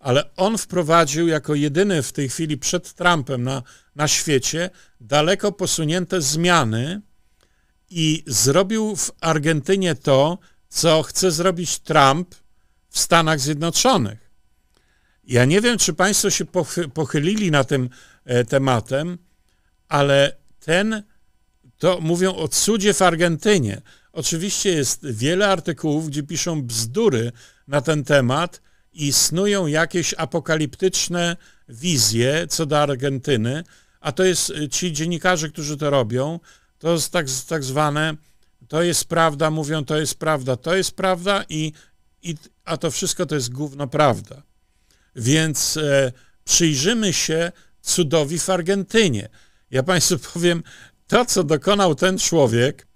Ale on wprowadził jako jedyny w tej chwili przed Trumpem na, na świecie daleko posunięte zmiany i zrobił w Argentynie to, co chce zrobić Trump w Stanach Zjednoczonych. Ja nie wiem, czy Państwo się pochylili na tym e, tematem, ale ten, to mówią o cudzie w Argentynie. Oczywiście jest wiele artykułów, gdzie piszą bzdury na ten temat i snują jakieś apokaliptyczne wizje co do Argentyny, a to jest e, ci dziennikarze, którzy to robią, to jest tak, tak zwane to jest prawda, mówią to jest prawda, to jest prawda i, i, a to wszystko to jest gówno prawda. Więc e, przyjrzymy się cudowi w Argentynie. Ja Państwu powiem, to co dokonał ten człowiek,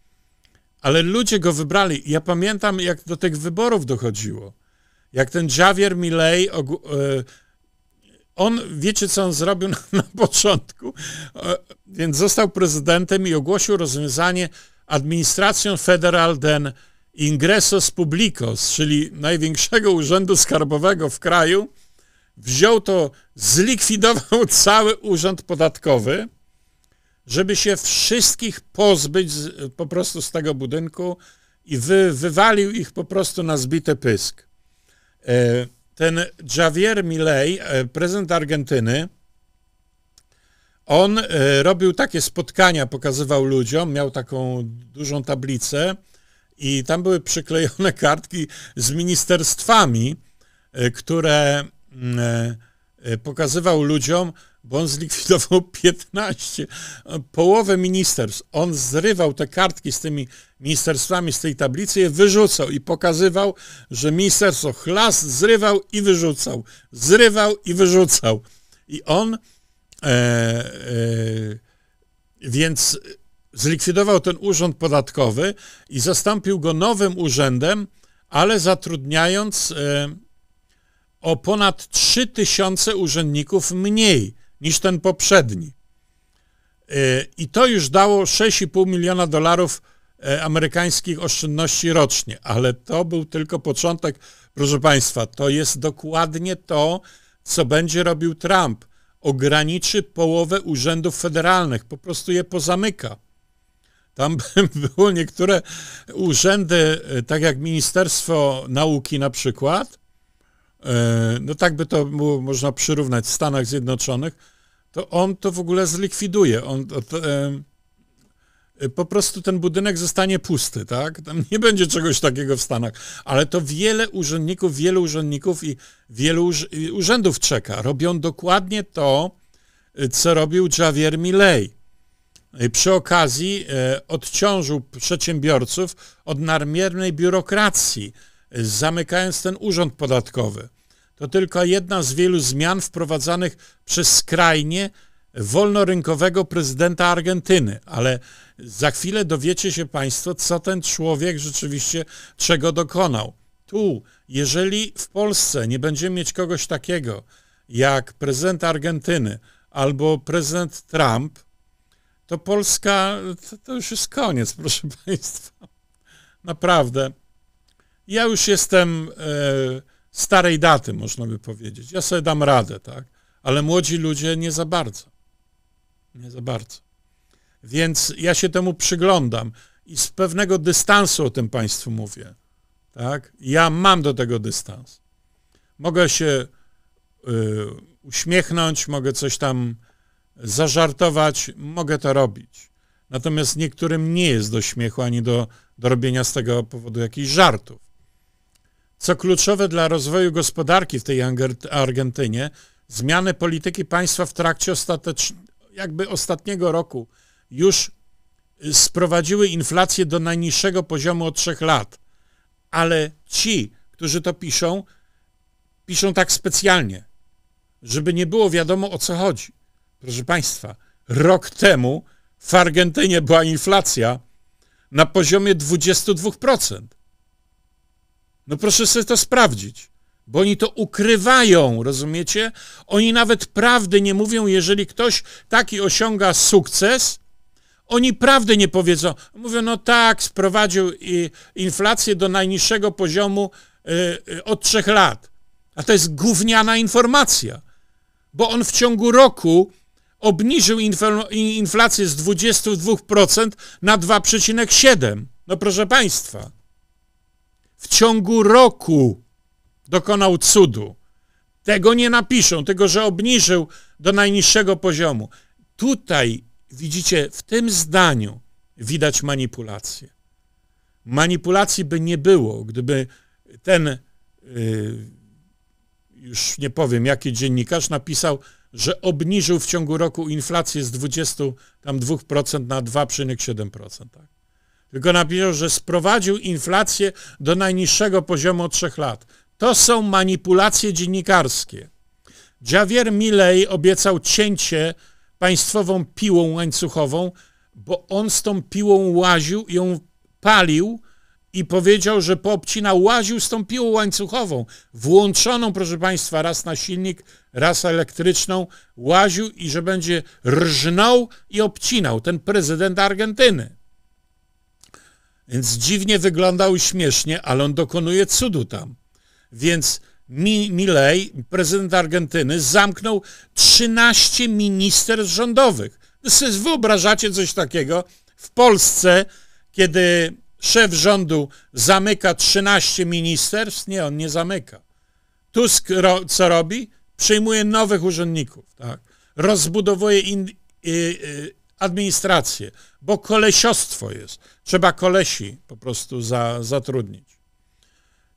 ale ludzie go wybrali. Ja pamiętam, jak do tych wyborów dochodziło. Jak ten Javier Milei, e, on, wiecie co on zrobił na, na początku? E, więc został prezydentem i ogłosił rozwiązanie administracją federal den Ingresos Publicos, czyli największego urzędu skarbowego w kraju, wziął to, zlikwidował cały urząd podatkowy, żeby się wszystkich pozbyć z, po prostu z tego budynku i wy, wywalił ich po prostu na zbite pysk. E, ten Javier Milei, e, prezydent Argentyny, on e, robił takie spotkania, pokazywał ludziom, miał taką dużą tablicę, i tam były przyklejone kartki z ministerstwami, e, które mm, e, e, pokazywał ludziom, bo on zlikwidował 15, połowę ministerstw. On zrywał te kartki z tymi ministerstwami z tej tablicy, je wyrzucał i pokazywał, że ministerstwo chlas zrywał i wyrzucał, zrywał i wyrzucał. I on, e, e, więc zlikwidował ten urząd podatkowy i zastąpił go nowym urzędem, ale zatrudniając e, o ponad 3000 urzędników mniej niż ten poprzedni. E, I to już dało 6,5 miliona dolarów e, amerykańskich oszczędności rocznie, ale to był tylko początek, proszę Państwa. To jest dokładnie to, co będzie robił Trump. Ograniczy połowę urzędów federalnych, po prostu je pozamyka. Tam było niektóre urzędy, e, tak jak Ministerstwo Nauki na przykład, e, no tak by to było można przyrównać w Stanach Zjednoczonych, to on to w ogóle zlikwiduje. On to, to, e, po prostu ten budynek zostanie pusty, tak? Tam nie będzie czegoś takiego w Stanach. Ale to wiele urzędników, wielu urzędników i wielu urzędów czeka. Robią dokładnie to, co robił Javier Milei. Y, przy okazji y, odciążył przedsiębiorców od nadmiernej biurokracji, y, zamykając ten urząd podatkowy. To tylko jedna z wielu zmian wprowadzanych przez skrajnie wolnorynkowego prezydenta Argentyny, ale za chwilę dowiecie się Państwo, co ten człowiek rzeczywiście czego dokonał. Tu, jeżeli w Polsce nie będziemy mieć kogoś takiego jak prezydent Argentyny albo prezydent Trump, to Polska to, to już jest koniec, proszę Państwa. Naprawdę. Ja już jestem e, starej daty, można by powiedzieć. Ja sobie dam radę, tak? Ale młodzi ludzie nie za bardzo. Nie za bardzo. Więc ja się temu przyglądam i z pewnego dystansu o tym Państwu mówię. Tak? Ja mam do tego dystans. Mogę się y, uśmiechnąć, mogę coś tam zażartować, mogę to robić. Natomiast niektórym nie jest do śmiechu ani do, do robienia z tego powodu jakichś żartów. Co kluczowe dla rozwoju gospodarki w tej Argentynie, zmiany polityki państwa w trakcie jakby ostatniego roku już y, sprowadziły inflację do najniższego poziomu od trzech lat. Ale ci, którzy to piszą, piszą tak specjalnie, żeby nie było wiadomo o co chodzi. Proszę Państwa, rok temu w Argentynie była inflacja na poziomie 22%. No proszę sobie to sprawdzić, bo oni to ukrywają, rozumiecie? Oni nawet prawdy nie mówią, jeżeli ktoś taki osiąga sukces, oni prawdy nie powiedzą. Mówią, no tak, sprowadził inflację do najniższego poziomu y, y, od trzech lat. A to jest gówniana informacja, bo on w ciągu roku obniżył inflację z 22% na 2,7%. No proszę Państwa, w ciągu roku dokonał cudu. Tego nie napiszą, tego, że obniżył do najniższego poziomu. Tutaj widzicie, w tym zdaniu widać manipulację. Manipulacji by nie było, gdyby ten, yy, już nie powiem jaki dziennikarz, napisał, że obniżył w ciągu roku inflację z 22% na 2,7%. Tak? Tylko napisał, że sprowadził inflację do najniższego poziomu od 3 lat. To są manipulacje dziennikarskie. Javier Milley obiecał cięcie państwową piłą łańcuchową, bo on z tą piłą łaził i ją palił i powiedział, że poobcina łaził z tą piłą łańcuchową, włączoną, proszę Państwa, raz na silnik, raz elektryczną, łaził i że będzie rżnął i obcinał ten prezydent Argentyny. Więc dziwnie wyglądał i śmiesznie, ale on dokonuje cudu tam. Więc milej prezydent Argentyny, zamknął 13 ministerstw rządowych. Wy sobie wyobrażacie coś takiego? W Polsce, kiedy szef rządu zamyka 13 ministerstw? Nie, on nie zamyka. Tusk ro, co robi? Przyjmuje nowych urzędników, tak? rozbudowuje in, y, y, administrację, bo kolesiostwo jest. Trzeba kolesi po prostu za, zatrudnić.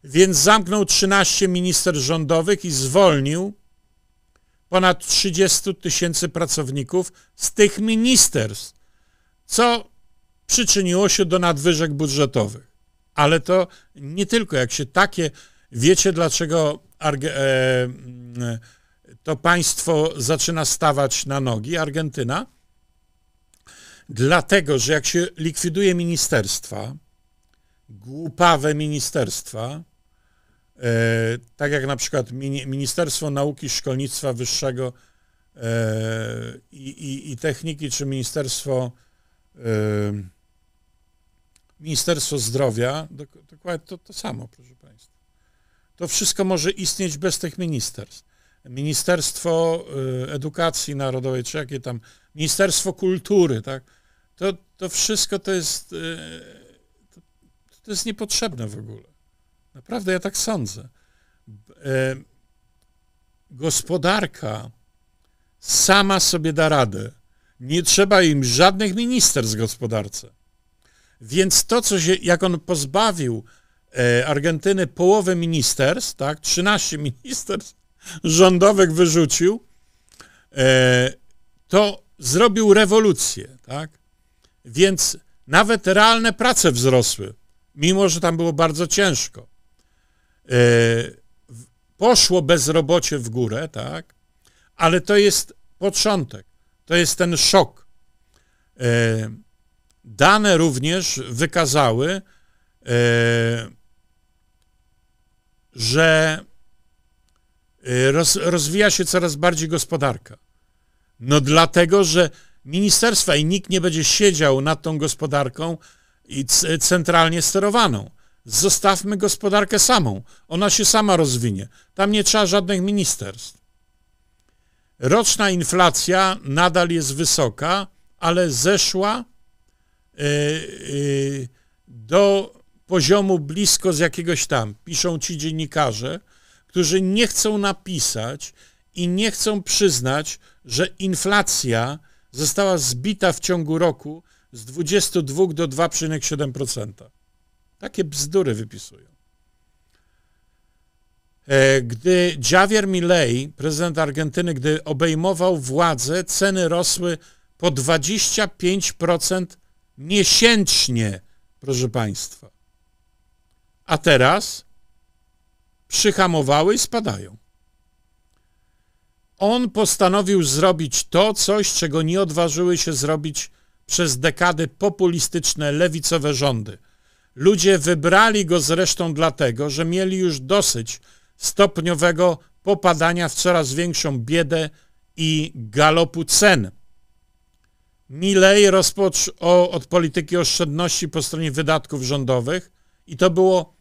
Więc zamknął 13 minister rządowych i zwolnił ponad 30 tysięcy pracowników z tych ministerstw, co przyczyniło się do nadwyżek budżetowych. Ale to nie tylko, jak się takie, wiecie dlaczego e, mm, to państwo zaczyna stawać na nogi, Argentyna? Dlatego, że jak się likwiduje ministerstwa, głupawe ministerstwa, e, tak jak na przykład Ministerstwo Nauki Szkolnictwa Wyższego e, i, i, i Techniki, czy Ministerstwo Ministerstwo Zdrowia, dokładnie to, to samo, proszę Państwa. To wszystko może istnieć bez tych ministerstw. Ministerstwo y, Edukacji Narodowej, czy jakie tam, Ministerstwo Kultury, tak? To, to wszystko to jest, y, to, to jest niepotrzebne w ogóle. Naprawdę ja tak sądzę. Y, gospodarka sama sobie da radę. Nie trzeba im żadnych ministerstw gospodarce. Więc to, co się, jak on pozbawił e, Argentyny połowę ministerstw, tak, 13 ministerstw rządowych wyrzucił, e, to zrobił rewolucję, tak? Więc nawet realne prace wzrosły, mimo że tam było bardzo ciężko. E, poszło bezrobocie w górę, tak? Ale to jest początek, to jest ten szok. Dane również wykazały, e, że e, rozwija się coraz bardziej gospodarka. No dlatego, że ministerstwa i nikt nie będzie siedział nad tą gospodarką i centralnie sterowaną. Zostawmy gospodarkę samą. Ona się sama rozwinie. Tam nie trzeba żadnych ministerstw. Roczna inflacja nadal jest wysoka, ale zeszła E, e, do poziomu blisko z jakiegoś tam. Piszą ci dziennikarze, którzy nie chcą napisać i nie chcą przyznać, że inflacja została zbita w ciągu roku z 22 do 2,7%. Takie bzdury wypisują. E, gdy Javier Milei, prezydent Argentyny, gdy obejmował władzę, ceny rosły po 25% miesięcznie, proszę Państwa. A teraz przyhamowały i spadają. On postanowił zrobić to coś, czego nie odważyły się zrobić przez dekady populistyczne lewicowe rządy. Ludzie wybrali go zresztą dlatego, że mieli już dosyć stopniowego popadania w coraz większą biedę i galopu cen. Milej rozpoczął od polityki oszczędności po stronie wydatków rządowych i to było,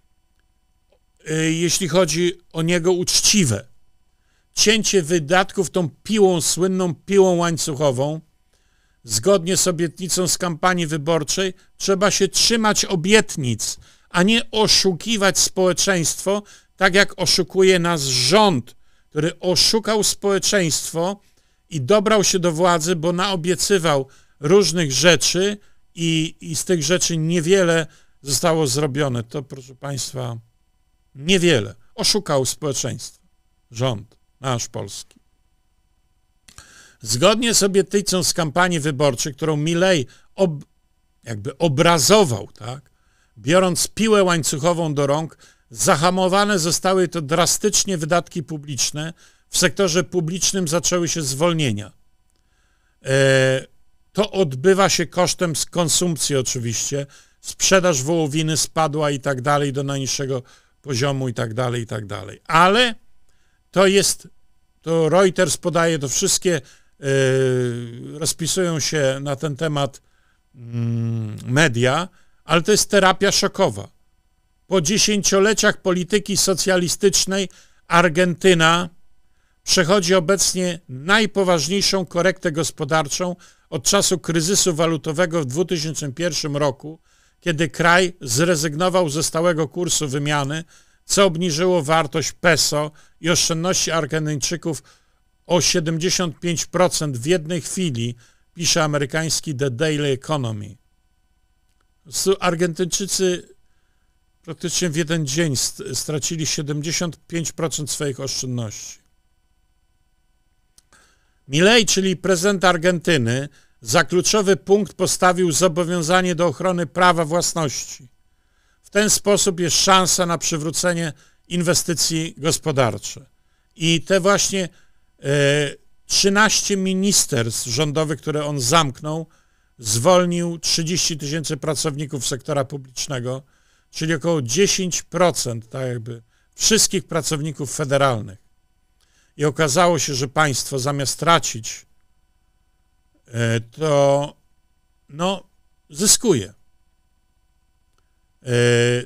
y, jeśli chodzi o niego, uczciwe. Cięcie wydatków tą piłą, słynną piłą łańcuchową, zgodnie z obietnicą z kampanii wyborczej, trzeba się trzymać obietnic, a nie oszukiwać społeczeństwo, tak jak oszukuje nas rząd, który oszukał społeczeństwo i dobrał się do władzy, bo naobiecywał różnych rzeczy i, i z tych rzeczy niewiele zostało zrobione. To, proszę Państwa, niewiele. Oszukał społeczeństwo, rząd nasz polski. Zgodnie z obietnicą z kampanii wyborczej, którą Milej ob, jakby obrazował, tak, biorąc piłę łańcuchową do rąk, zahamowane zostały to drastycznie wydatki publiczne, w sektorze publicznym zaczęły się zwolnienia. E, to odbywa się kosztem konsumpcji oczywiście. Sprzedaż wołowiny spadła i tak dalej do najniższego poziomu i tak dalej, i tak dalej. Ale to jest, to Reuters podaje to wszystkie, e, rozpisują się na ten temat mm, media, ale to jest terapia szokowa. Po dziesięcioleciach polityki socjalistycznej Argentyna przechodzi obecnie najpoważniejszą korektę gospodarczą od czasu kryzysu walutowego w 2001 roku, kiedy kraj zrezygnował ze stałego kursu wymiany, co obniżyło wartość peso i oszczędności Argentyńczyków o 75% w jednej chwili, pisze amerykański The Daily Economy. Argentyńczycy praktycznie w jeden dzień stracili 75% swoich oszczędności. Milei, czyli prezydent Argentyny, za kluczowy punkt postawił zobowiązanie do ochrony prawa własności. W ten sposób jest szansa na przywrócenie inwestycji gospodarczych. I te właśnie 13 e, ministerstw rządowych, które on zamknął, zwolnił 30 tysięcy pracowników sektora publicznego, czyli około 10%, tak jakby, wszystkich pracowników federalnych i okazało się, że państwo zamiast tracić, e, to no, zyskuje. E,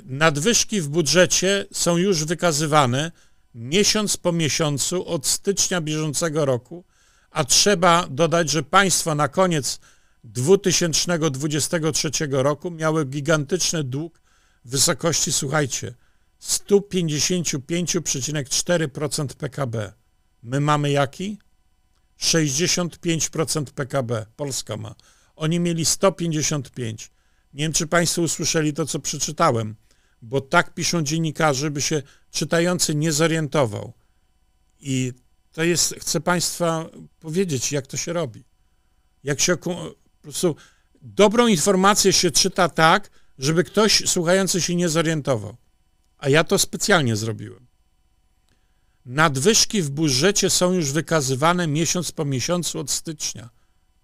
nadwyżki w budżecie są już wykazywane miesiąc po miesiącu od stycznia bieżącego roku, a trzeba dodać, że państwo na koniec 2023 roku miały gigantyczny dług w wysokości, słuchajcie, 155,4% PKB. My mamy jaki? 65% PKB Polska ma. Oni mieli 155. Nie wiem, czy Państwo usłyszeli to, co przeczytałem, bo tak piszą dziennikarze, by się czytający nie zorientował. I to jest, chcę Państwa powiedzieć, jak to się robi. Jak się po prostu dobrą informację się czyta tak, żeby ktoś słuchający się nie zorientował. A ja to specjalnie zrobiłem. Nadwyżki w budżecie są już wykazywane miesiąc po miesiącu od stycznia.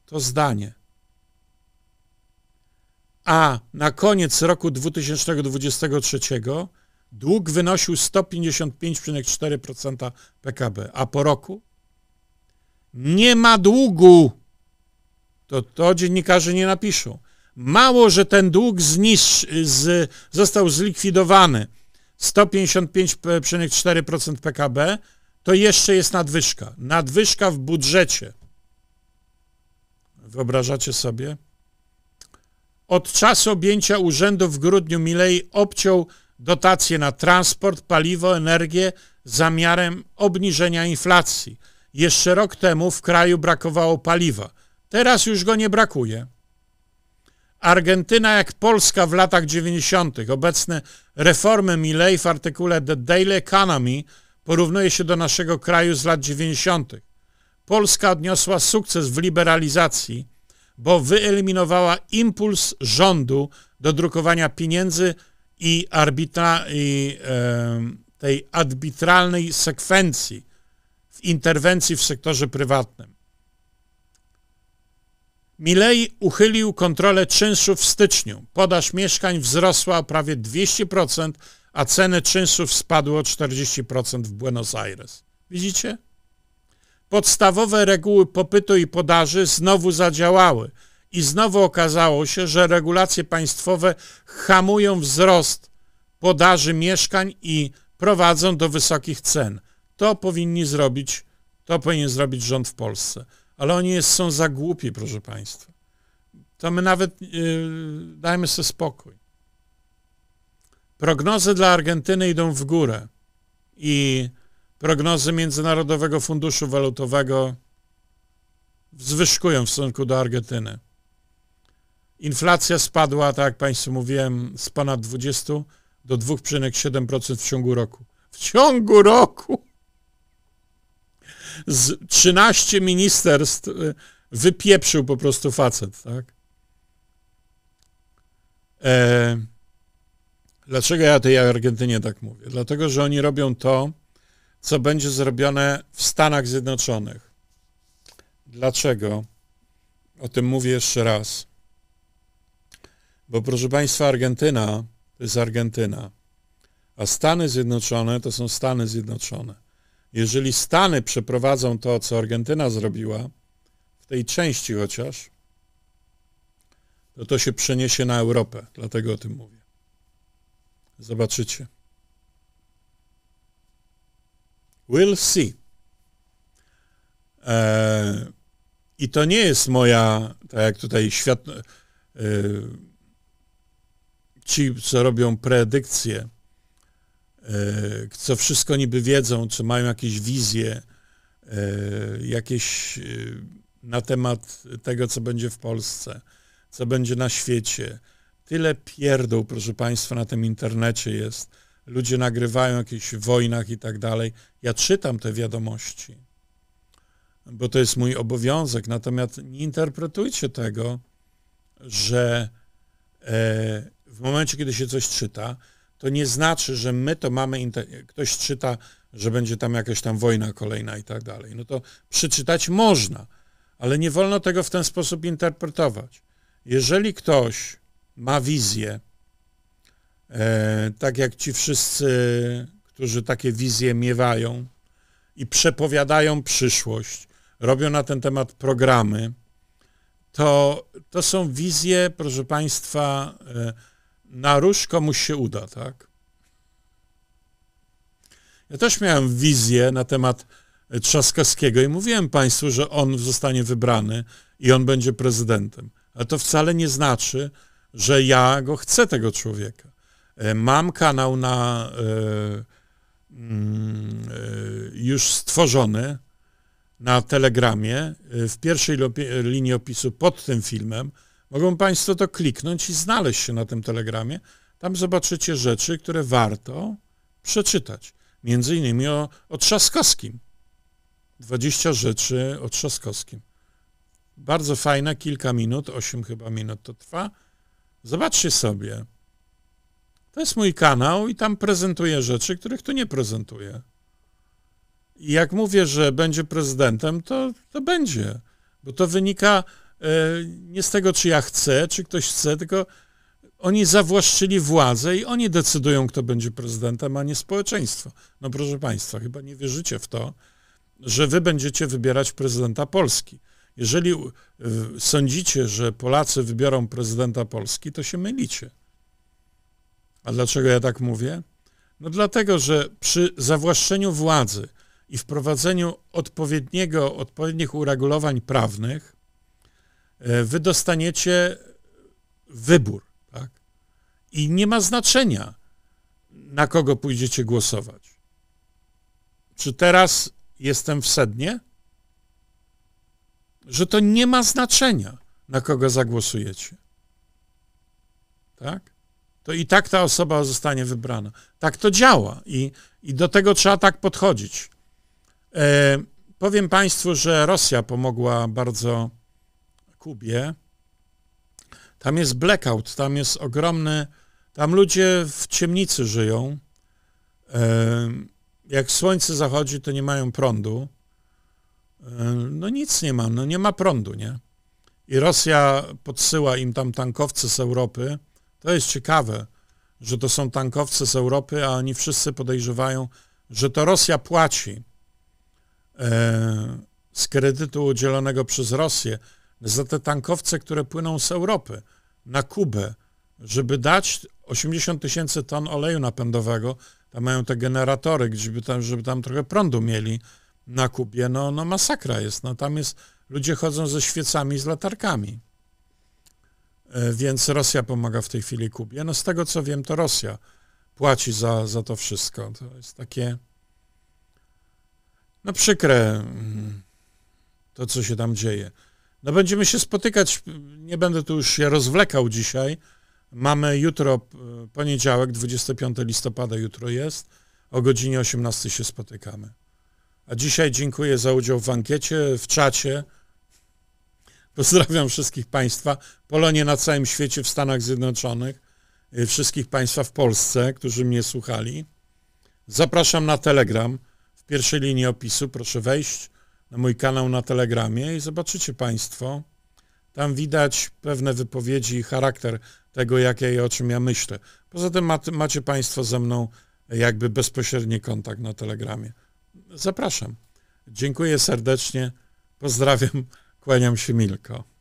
To zdanie. A na koniec roku 2023 dług wynosił 155,4% PKB, a po roku nie ma długu. To, to dziennikarze nie napiszą. Mało, że ten dług z, został zlikwidowany 155,4% PKB, to jeszcze jest nadwyżka. Nadwyżka w budżecie. Wyobrażacie sobie? Od czasu objęcia urzędu w grudniu Milei obciął dotacje na transport, paliwo, energię zamiarem obniżenia inflacji. Jeszcze rok temu w kraju brakowało paliwa. Teraz już go nie brakuje. Argentyna jak Polska w latach 90. Obecne reformy Milley w artykule The Daily Economy porównuje się do naszego kraju z lat 90. Polska odniosła sukces w liberalizacji, bo wyeliminowała impuls rządu do drukowania pieniędzy i, arbitra, i e, tej arbitralnej sekwencji w interwencji w sektorze prywatnym. Milei uchylił kontrolę czynszu w styczniu. Podaż mieszkań wzrosła o prawie 200%, a ceny czynszów spadły o 40% w Buenos Aires. Widzicie? Podstawowe reguły popytu i podaży znowu zadziałały i znowu okazało się, że regulacje państwowe hamują wzrost podaży mieszkań i prowadzą do wysokich cen. To powinni zrobić, to powinien zrobić rząd w Polsce ale oni jest, są za głupi, proszę Państwa. To my nawet yy, dajmy sobie spokój. Prognozy dla Argentyny idą w górę i prognozy Międzynarodowego Funduszu Walutowego zwyżkują w stosunku do Argentyny. Inflacja spadła, tak jak Państwu mówiłem, z ponad 20 do 2,7% w ciągu roku. W ciągu roku! z 13 ministerstw y, wypieprzył po prostu facet, tak? E, dlaczego ja tej Argentynie tak mówię? Dlatego, że oni robią to, co będzie zrobione w Stanach Zjednoczonych. Dlaczego? O tym mówię jeszcze raz. Bo proszę Państwa, Argentyna to jest Argentyna, a Stany Zjednoczone to są Stany Zjednoczone jeżeli Stany przeprowadzą to, co Argentyna zrobiła, w tej części chociaż, to to się przeniesie na Europę. Dlatego o tym mówię. Zobaczycie. We'll see. Eee, I to nie jest moja, tak jak tutaj świat, eee, ci, co robią predykcje, E, co wszystko niby wiedzą, czy mają jakieś wizje, e, jakieś e, na temat tego, co będzie w Polsce, co będzie na świecie. Tyle pierdół, proszę Państwa, na tym internecie jest. Ludzie nagrywają o jakichś wojnach i tak dalej. Ja czytam te wiadomości, bo to jest mój obowiązek. Natomiast nie interpretujcie tego, że w momencie, kiedy się coś czyta, to nie znaczy, że my to mamy, ktoś czyta, że będzie tam jakaś tam wojna kolejna i tak dalej. No to przeczytać można, ale nie wolno tego w ten sposób interpretować. Jeżeli ktoś ma wizję, e, tak jak ci wszyscy, którzy takie wizje miewają i przepowiadają przyszłość, robią na ten temat programy, to, to są wizje, proszę Państwa, e, na róż komuś się uda, tak? Ja też miałem wizję na temat e, Trzaskowskiego i mówiłem Państwu, że on zostanie wybrany i on będzie prezydentem. Ale to wcale nie znaczy, że ja go chcę, tego człowieka. E, mam kanał na e, mm, już stworzony na Telegramie. W pierwszej linii opisu pod tym filmem Mogą Państwo to kliknąć i znaleźć się na tym telegramie. Tam zobaczycie rzeczy, które warto przeczytać. Między innymi o, o Trzaskowskim. 20 rzeczy o Trzaskowskim. Bardzo fajne, kilka minut, 8 chyba minut to trwa. Zobaczcie sobie. To jest mój kanał i tam prezentuję rzeczy, których tu nie prezentuję. I jak mówię, że będzie prezydentem, to, to będzie, bo to wynika E, nie z tego, czy ja chcę, czy ktoś chce, tylko oni zawłaszczyli władzę i oni decydują, kto będzie prezydentem, a nie społeczeństwo. No proszę Państwa, chyba nie wierzycie w to, że wy będziecie wybierać prezydenta Polski. Jeżeli e, sądzicie, że Polacy wybiorą prezydenta Polski, to się mylicie. A dlaczego ja tak mówię? No dlatego, że przy zawłaszczeniu władzy i wprowadzeniu odpowiedniego, odpowiednich uregulowań prawnych E, wy dostaniecie wybór. Tak? I nie ma znaczenia, na kogo pójdziecie głosować. Czy teraz jestem w sednie? Że to nie ma znaczenia, na kogo zagłosujecie. Tak? To i tak ta osoba zostanie wybrana. Tak to działa i, i do tego trzeba tak podchodzić. E, powiem Państwu, że Rosja pomogła bardzo Kubie, tam jest blackout, tam jest ogromny, tam ludzie w ciemnicy żyją. Jak słońce zachodzi, to nie mają prądu. No nic nie ma, no nie ma prądu, nie? I Rosja podsyła im tam tankowce z Europy. To jest ciekawe, że to są tankowce z Europy, a oni wszyscy podejrzewają, że to Rosja płaci e, z kredytu udzielonego przez Rosję za te tankowce, które płyną z Europy na Kubę, żeby dać 80 tysięcy ton oleju napędowego, tam mają te generatory, żeby tam, żeby tam trochę prądu mieli na Kubie, no, no masakra jest. No, tam jest, ludzie chodzą ze świecami z latarkami. E, więc Rosja pomaga w tej chwili Kubie. No z tego co wiem, to Rosja płaci za, za to wszystko. To jest takie no przykre mm, to, co się tam dzieje. No będziemy się spotykać, nie będę tu już ja rozwlekał dzisiaj. Mamy jutro, e, poniedziałek, 25 listopada, jutro jest. O godzinie 18 się spotykamy. A dzisiaj dziękuję za udział w ankiecie, w czacie. Pozdrawiam wszystkich Państwa, Polonie na całym świecie, w Stanach Zjednoczonych, e, wszystkich Państwa w Polsce, którzy mnie słuchali. Zapraszam na Telegram w pierwszej linii opisu, proszę wejść na mój kanał na Telegramie i zobaczycie Państwo, tam widać pewne wypowiedzi i charakter tego, jak ja i o czym ja myślę. Poza tym macie Państwo ze mną jakby bezpośredni kontakt na Telegramie. Zapraszam. Dziękuję serdecznie. Pozdrawiam. Kłaniam się Milko.